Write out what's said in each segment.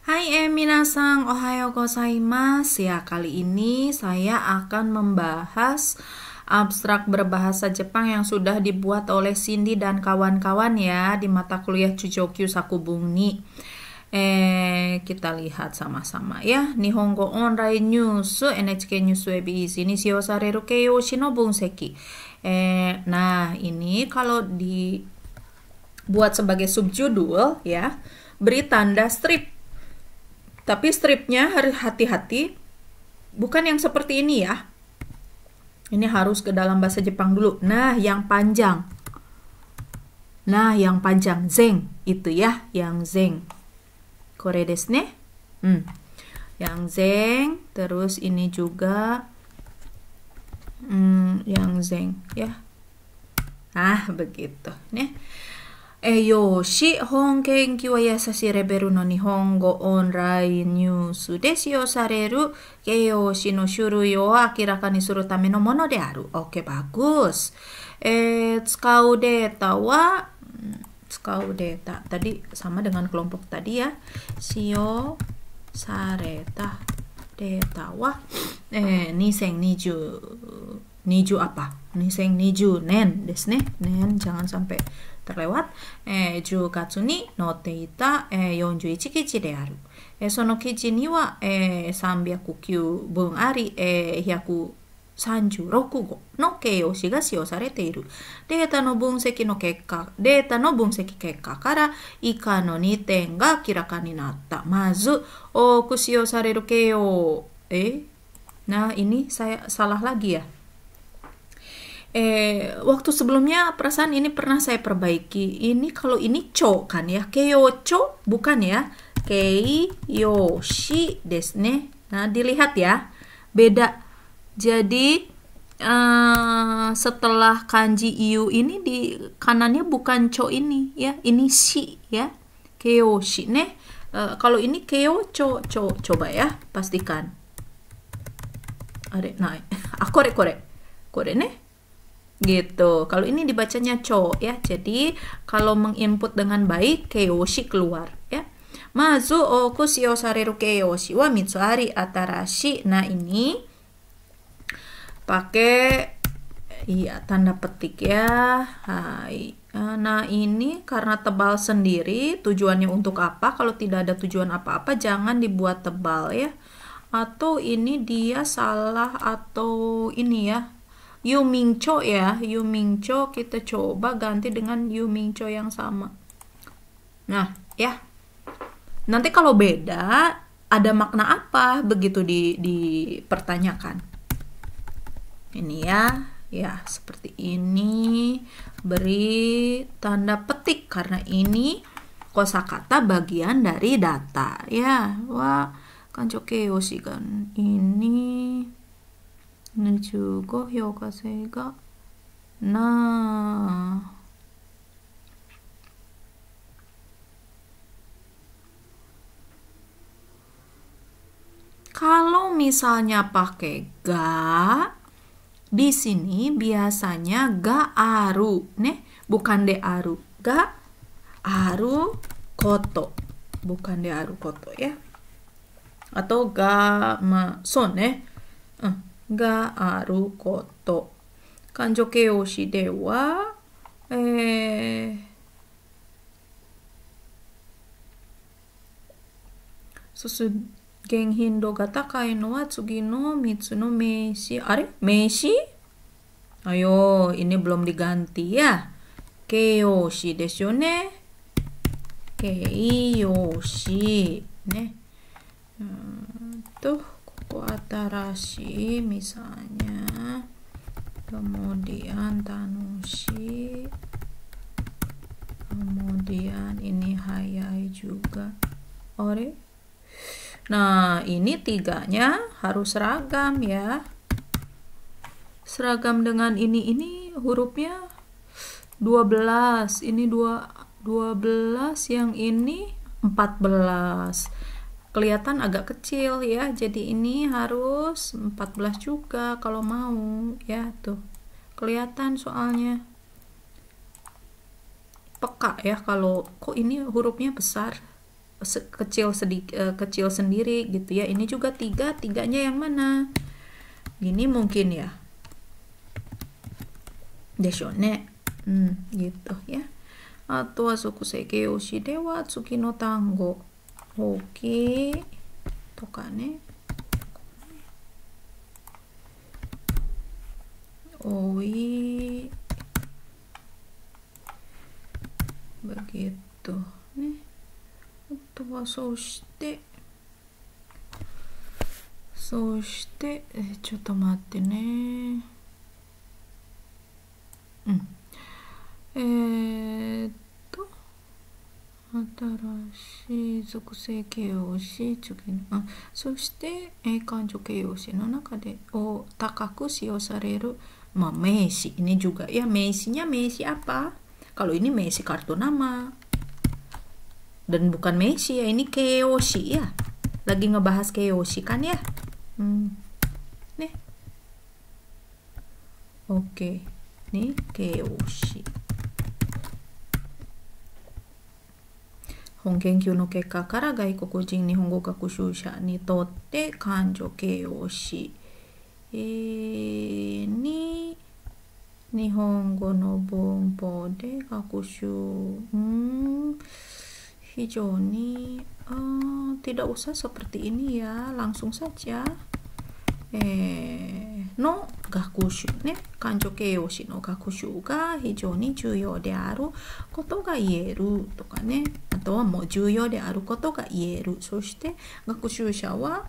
Hai sang ohayo gozaimasu. Ya, kali ini saya akan membahas abstrak berbahasa Jepang yang sudah dibuat oleh Cindy dan kawan-kawan ya di mata kuliah Chuchokyu Sakubuni. Eh, kita lihat sama-sama ya. Nihongo Online News NHK News Web ini Shiosareru Keiyoshi no Bunseki. Eh, nah, ini kalau dibuat sebagai subjudul ya, beri tanda strip tapi stripnya harus hati-hati, bukan yang seperti ini ya. Ini harus ke dalam bahasa Jepang dulu. Nah, yang panjang. Nah, yang panjang zeng itu ya, yang zeng. Kore desu ne. Hmm. Yang zeng, terus ini juga hmm, yang zeng ya. Ah, begitu. Nih. E yo, shi hong kenki wa yasashi reberu no nihongo online news desu yo sareru keyoshi no shurui o akiraka ni suru tame no mono de aru. Oke, bagus. E, tsukau data wa, tsukau data, tadi sama dengan kelompok tadi ya. Shio sareta data wa, e, eh, 2020 niju apa? Niseng niju nen desne nen jangan sampai terlewat. Eh ju katsuni no teita eh yonju ichi kichi de aru. Eh sono kichi ni wa eh sambiaku kyu bun ari eh hyaku 36号の形容詞が使用されている。データの分析の結果、データの分析結果から以下の2点が明らかになった。まず、多く使用される形容、え、な、いに、さ、さらはぎや。eh waktu sebelumnya perasaan ini pernah saya perbaiki. Ini kalau ini cho kan ya. Keyocho bukan ya. keyoshi desne. Nah, dilihat ya. Beda. Jadi uh, setelah kanji iu ini di kanannya bukan cho ini ya. Ini si ya. Keyoshi ne. Uh, kalau ini keyo cho cok coba ya. Pastikan. Are, nah, korek korek korek ne gitu. Kalau ini dibacanya cho ya. Jadi kalau menginput dengan baik keiyoshi keluar ya. Mazu o kushio sareru keiyoshi wa mitsuari atarashi. Nah, ini pakai iya tanda petik ya. Hai. Eh, nah, ini karena tebal sendiri, tujuannya untuk apa? Kalau tidak ada tujuan apa-apa jangan dibuat tebal ya. Atau ini dia salah atau ini ya, Yu ya Yu kita coba ganti dengan Yu yang sama nah ya nanti kalau beda ada makna apa begitu di dipertanyakan ini ya ya seperti ini beri tanda petik karena ini kosakata bagian dari data ya wah kan cokeo sih kan ini kalau misalnya pakai ga, di sini biasanya ga aru, ne bukan de aru. Ga aru koto, bukan de aru koto ya. Atau ga ma son, があること。感情形容詞では、えー、そす現頻度が高いのは次の3つの名詞。あれ名詞あよ、イネブロムデガンティや。形容詞ですよね。形容詞。ね。うんと。Atarashi misalnya kemudian Tanushi kemudian ini Hayai juga Ore nah ini tiganya harus seragam ya seragam dengan ini ini hurufnya 12 ini 2 12 yang ini 14 kelihatan agak kecil ya jadi ini harus 14 juga kalau mau ya tuh kelihatan soalnya peka ya kalau kok ini hurufnya besar se kecil sedikit uh, eh, kecil sendiri gitu ya ini juga tiga tiganya yang mana gini mungkin ya deshone hmm, gitu ya atau suku sekeo si dewa tsuki no tango 方形とかね多いバゲットねあとはそうしてそうしてちょっと待ってねうんえー、っ新しい属性形容詞次のあそして感情形容詞の中でを高く使用される、まあ、名詞 ini juga ya 名詞 nya 名詞 apa kalau ini 名詞 kartu nama dan bukan Messi ya ini Keoshi ya lagi ngebahas Keoshi kan ya hmm. nih oke okay. nih Keoshi 本研究の結果から外国人日本語学習者にとって感情形容詞、えー、に日本語の文法で学習、hmm, usah seperti ini ya langsung saja えの学習ね感情形容詞の学習が非常に重要であることが言えるとかねあとはもう重要であることが言えるそして学習者は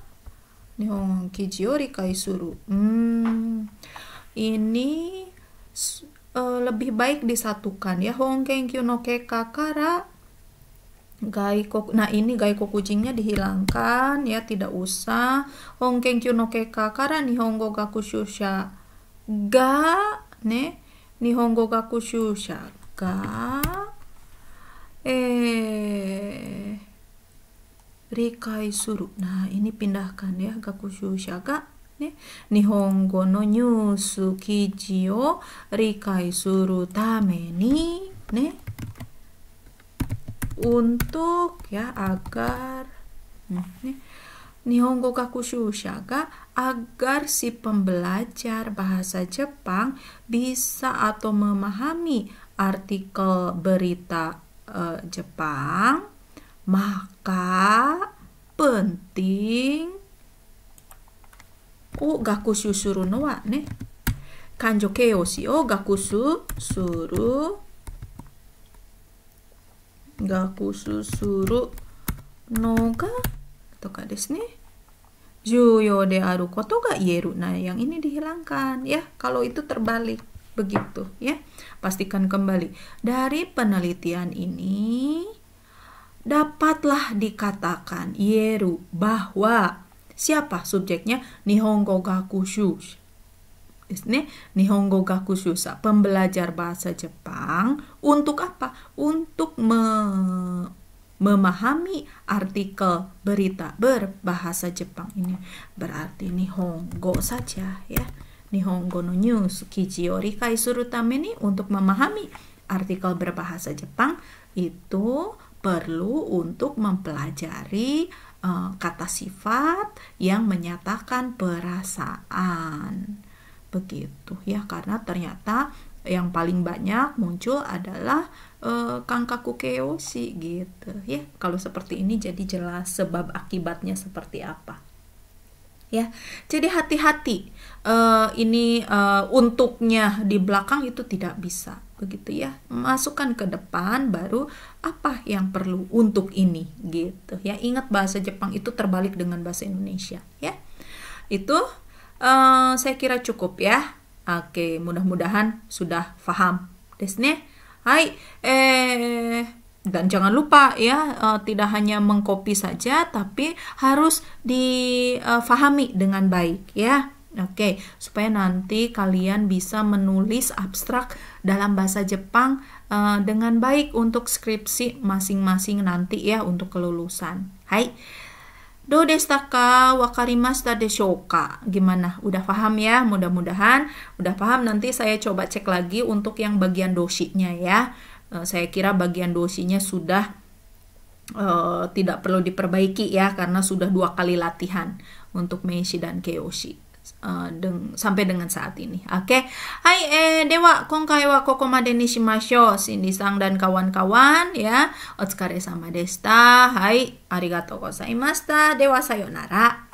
日本記事を理解するうん ini uh, lebih baik disatukan ya Hong Keng Kyuno Keka kara Gaiko, nah ini gaiko kucingnya dihilangkan ya tidak usah. Hongkeng kyunoke kakara nihongo gakushusha ga ne nihongo gakushusha ga eh rikai suru. Nah ini pindahkan ya gakushusha ga ne nihongo no nyusu kiji o rikai suru tame ni ne untuk ya agar ini nih Nihongo kakushu agar si pembelajar bahasa Jepang bisa atau memahami artikel berita uh, Jepang maka penting o gakushu suru no wa ne kanjo keoshi o gakushu suru Gitu Juyo de aru koto gak yeru. Nah, yang ini dihilangkan ya. Kalau itu terbalik begitu ya. Pastikan kembali. Dari penelitian ini dapatlah dikatakan yeru bahwa siapa subjeknya Nihongo Gakushu ですね。日本語学習者、pembelajar pembelajar bahasa Jepang untuk apa? Untuk me memahami artikel berita berbahasa Jepang ini. Berarti Nihongo saja ya. Nihongo no news kiji o rikai suru tame ni untuk memahami artikel berbahasa Jepang itu perlu untuk mempelajari eh, kata sifat yang menyatakan perasaan begitu ya karena ternyata yang paling banyak muncul adalah eh, uh, si gitu ya kalau seperti ini jadi jelas sebab akibatnya seperti apa ya jadi hati-hati uh, ini uh, untuknya di belakang itu tidak bisa begitu ya masukkan ke depan baru apa yang perlu untuk ini gitu ya ingat bahasa Jepang itu terbalik dengan bahasa Indonesia ya itu Eh, saya kira cukup ya. Oke, mudah-mudahan sudah paham. Desne, hai, eh, dan jangan lupa ya, uh, tidak hanya mengcopy saja, tapi harus difahami dengan baik ya. Oke, supaya nanti kalian bisa menulis abstrak dalam bahasa Jepang uh, dengan baik untuk skripsi masing-masing nanti ya untuk kelulusan. Hai do desta ka wa karimasta Gimana? Udah paham ya? Mudah-mudahan udah paham. Nanti saya coba cek lagi untuk yang bagian dosinya ya. Uh, saya kira bagian dosinya sudah uh, tidak perlu diperbaiki ya karena sudah dua kali latihan untuk Meishi dan Kyoshi. Uh, deng, sampai dengan saat ini. Oke. Okay? Hai eh dewa kongkai wa kokoma ni shimashou Cindy Sang dan kawan-kawan ya. Otsukare sama desta. Hai, arigatou gozaimashita. Dewa sayonara.